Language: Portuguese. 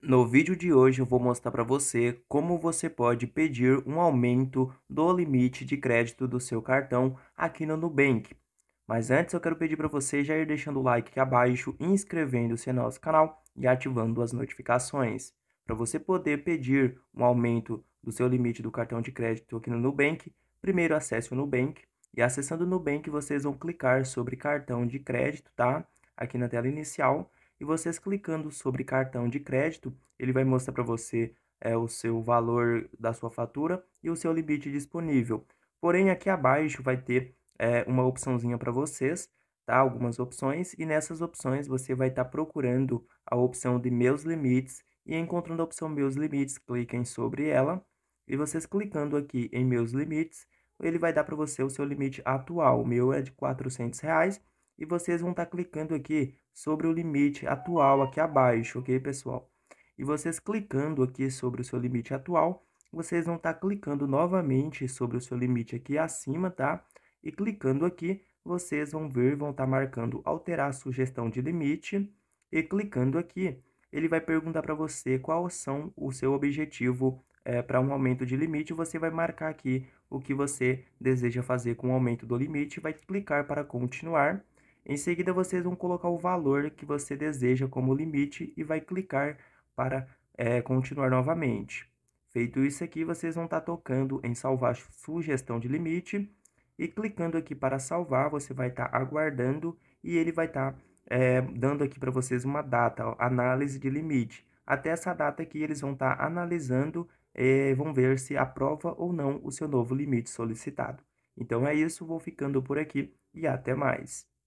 No vídeo de hoje eu vou mostrar para você como você pode pedir um aumento do limite de crédito do seu cartão aqui no Nubank. Mas antes eu quero pedir para você já ir deixando o like aqui abaixo, inscrevendo-se no nosso canal e ativando as notificações. Para você poder pedir um aumento do seu limite do cartão de crédito aqui no Nubank, primeiro acesse o Nubank e acessando o Nubank vocês vão clicar sobre cartão de crédito, tá? Aqui na tela inicial e vocês clicando sobre cartão de crédito, ele vai mostrar para você é, o seu valor da sua fatura e o seu limite disponível. Porém, aqui abaixo vai ter é, uma opçãozinha para vocês, tá? Algumas opções, e nessas opções você vai estar tá procurando a opção de meus limites e encontrando a opção meus limites, cliquem sobre ela e vocês clicando aqui em meus limites, ele vai dar para você o seu limite atual. O meu é de 400 reais e vocês vão estar tá clicando aqui sobre o limite atual aqui abaixo, ok, pessoal? E vocês clicando aqui sobre o seu limite atual, vocês vão estar tá clicando novamente sobre o seu limite aqui acima, tá? E clicando aqui, vocês vão ver, vão estar tá marcando alterar sugestão de limite e clicando aqui, ele vai perguntar para você qual são o seu objetivo é, para um aumento de limite, você vai marcar aqui o que você deseja fazer com o aumento do limite, vai clicar para continuar em seguida, vocês vão colocar o valor que você deseja como limite e vai clicar para é, continuar novamente. Feito isso aqui, vocês vão estar tá tocando em salvar sugestão de limite e clicando aqui para salvar, você vai estar tá aguardando e ele vai estar tá, é, dando aqui para vocês uma data, ó, análise de limite. Até essa data aqui, eles vão estar tá analisando e é, vão ver se aprova ou não o seu novo limite solicitado. Então é isso, vou ficando por aqui e até mais.